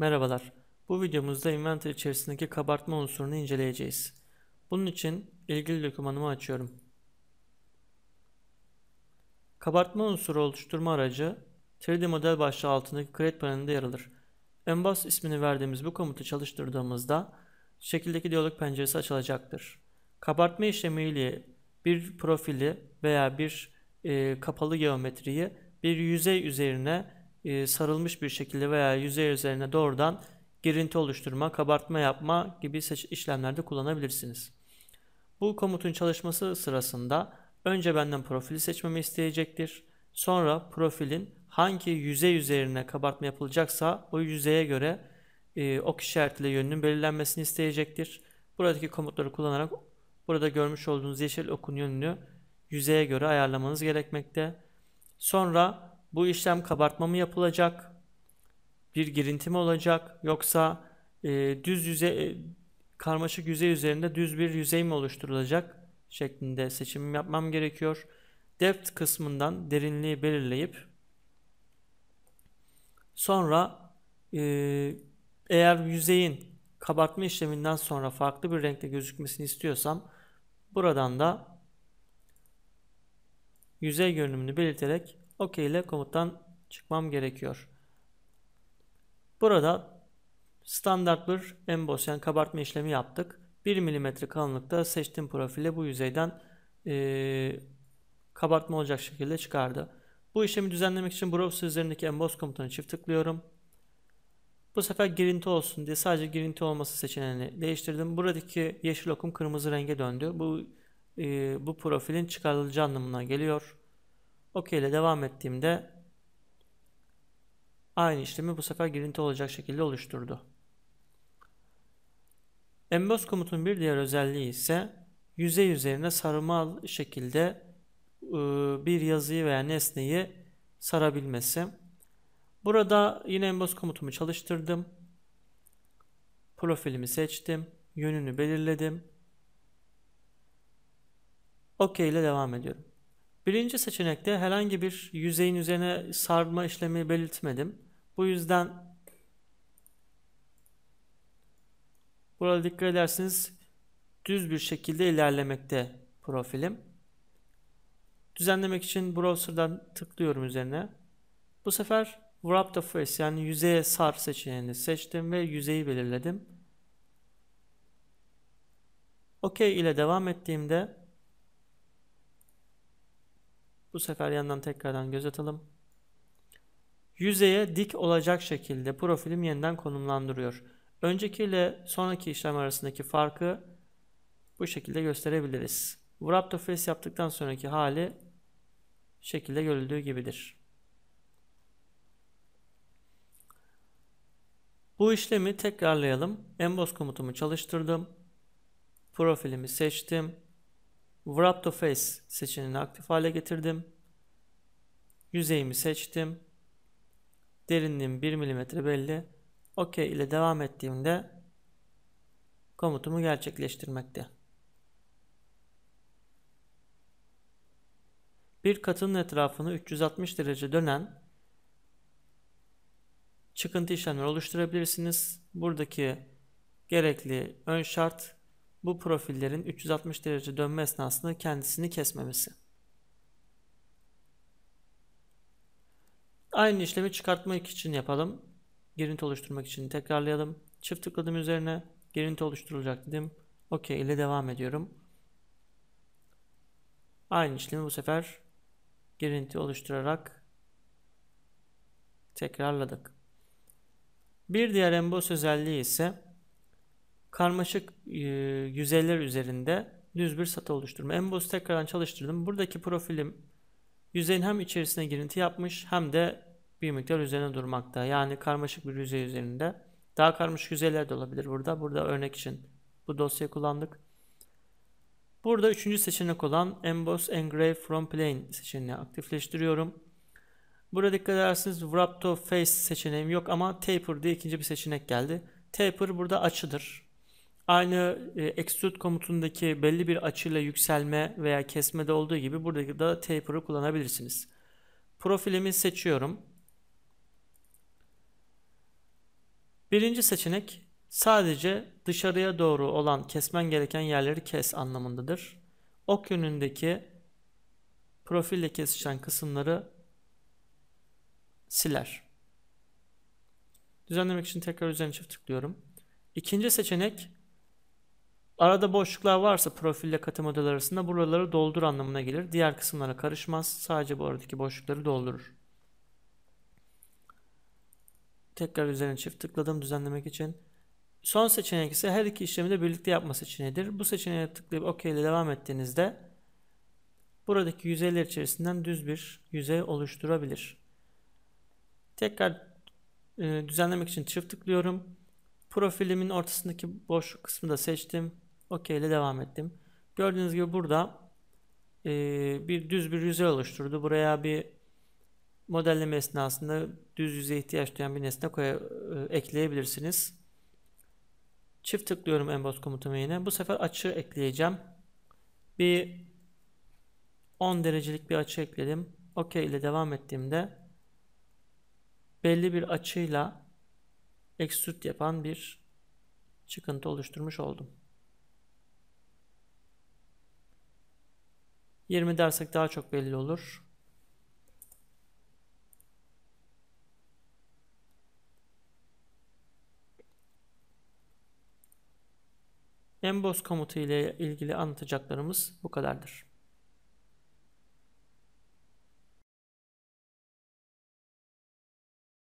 Merhabalar. Bu videomuzda Inventor içerisindeki kabartma unsurunu inceleyeceğiz. Bunun için ilgili dokümanımı açıyorum. Kabartma unsuru oluşturma aracı 3D model başlığı altındaki Create panelinde yer alır. Emboss ismini verdiğimiz bu komutu çalıştırdığımızda şekildeki diyalog penceresi açılacaktır. Kabartma işlemiyle bir profili veya bir e, kapalı geometriyi bir yüzey üzerine e, sarılmış bir şekilde veya yüzey üzerine doğrudan girinti oluşturma, kabartma yapma gibi işlemlerde kullanabilirsiniz. Bu komutun çalışması sırasında önce benden profili seçmemi isteyecektir. Sonra profilin hangi yüzey üzerine kabartma yapılacaksa o yüzeye göre e, ok işaretiyle yönünün belirlenmesini isteyecektir. Buradaki komutları kullanarak burada görmüş olduğunuz yeşil okun yönünü yüzeye göre ayarlamanız gerekmekte. Sonra bu işlem kabartma mı yapılacak? Bir girinti mi olacak? Yoksa e, düz yüzey, e, karmaşık yüzey üzerinde düz bir yüzey mi oluşturulacak? Şeklinde seçimim yapmam gerekiyor. Depth kısmından derinliği belirleyip sonra e, eğer yüzeyin kabartma işleminden sonra farklı bir renkte gözükmesini istiyorsam buradan da yüzey görünümünü belirterek OK ile komuttan çıkmam gerekiyor. Burada standart bir emboss yani kabartma işlemi yaptık. 1 mm kalınlıkta seçtiğim profille bu yüzeyden e, kabartma olacak şekilde çıkardı. Bu işlemi düzenlemek için browser üzerindeki emboss komutunu çift tıklıyorum. Bu sefer girinti olsun diye sadece girinti olması seçeneğini değiştirdim. Buradaki yeşil okum kırmızı renge döndü. Bu e, bu profilin çıkarılacağı anlamına geliyor. OK ile devam ettiğimde aynı işlemi bu sefer girinti olacak şekilde oluşturdu. Emboss komutunun bir diğer özelliği ise yüzey üzerine sarmal şekilde e, bir yazıyı veya nesneyi sarabilmesi. Burada yine emboss komutumu çalıştırdım. Profilimi seçtim. Yönünü belirledim. OK ile devam ediyorum. Birinci seçenekte herhangi bir yüzeyin üzerine sarma işlemi belirtmedim. Bu yüzden burada dikkat ederseniz düz bir şekilde ilerlemekte profilim. Düzenlemek için browser'dan tıklıyorum üzerine. Bu sefer wrap the face yani yüzeye sar seçeneğini seçtim ve yüzeyi belirledim. OK ile devam ettiğimde bu sefer yandan tekrardan göz atalım. Yüzeye dik olacak şekilde profilim yeniden konumlandırıyor. Önceki ile sonraki işlem arasındaki farkı bu şekilde gösterebiliriz. Wrap to face yaptıktan sonraki hali şekilde görüldüğü gibidir. Bu işlemi tekrarlayalım. Emboss komutumu çalıştırdım. Profilimi seçtim. Wrap to Face seçeneğini aktif hale getirdim. Yüzeyimi seçtim. Derinliğim 1 mm belli. OK ile devam ettiğimde komutumu gerçekleştirmekte. Bir katının etrafını 360 derece dönen çıkıntı işlemleri oluşturabilirsiniz. Buradaki gerekli ön şart bu profillerin 360 derece dönme esnasında kendisini kesmemesi. Aynı işlemi çıkartmak için yapalım. Girinti oluşturmak için tekrarlayalım. Çift tıkladım üzerine. Girinti oluşturulacak dedim. OK ile devam ediyorum. Aynı işlemi bu sefer girinti oluşturarak tekrarladık. Bir diğer emboss özelliği ise karmaşık e, yüzeyler üzerinde düz bir satı oluşturma. Emboss'u tekrardan çalıştırdım. Buradaki profilim yüzeyin hem içerisine girinti yapmış hem de bir miktar üzerine durmakta. Yani karmaşık bir yüzey üzerinde. Daha karmaşık yüzeyler de olabilir burada. Burada örnek için bu dosyayı kullandık. Burada üçüncü seçenek olan Emboss Engrave From Plane seçeneğini aktifleştiriyorum. Burada dikkat edersiniz Wrap to Face seçeneğim yok ama Taper diye ikinci bir seçenek geldi. Taper burada açıdır. Aynı e, extrude komutundaki belli bir açıyla yükselme veya kesmede olduğu gibi buradaki da taper'ı kullanabilirsiniz. Profilimi seçiyorum. Birinci seçenek sadece dışarıya doğru olan kesmen gereken yerleri kes anlamındadır. Ok yönündeki profille kesişen kısımları siler. Düzenlemek için tekrar üzerine çift tıklıyorum. İkinci seçenek Arada boşluklar varsa profille katı model arasında buraları doldur anlamına gelir. Diğer kısımlara karışmaz. Sadece bu aradaki boşlukları doldurur. Tekrar üzerine çift tıkladım düzenlemek için. Son seçenek ise her iki işlemi de birlikte yapma seçeneğidir. Bu seçeneğe tıklayıp OK ile devam ettiğinizde buradaki yüzeyler içerisinden düz bir yüzey oluşturabilir. Tekrar e, düzenlemek için çift tıklıyorum. Profilimin ortasındaki boş kısmı da seçtim. OK ile devam ettim. Gördüğünüz gibi burada e, bir düz bir yüzey oluşturdu. Buraya bir modelleme esnasında düz yüzeye ihtiyaç duyan bir nesne koya, e, ekleyebilirsiniz. Çift tıklıyorum emboss komutuma yine. Bu sefer açı ekleyeceğim. Bir 10 derecelik bir açı ekledim. OK ile devam ettiğimde belli bir açıyla extrude yapan bir çıkıntı oluşturmuş oldum. 20 dersek daha çok belli olur. Emboss komutu ile ilgili anlatacaklarımız bu kadardır.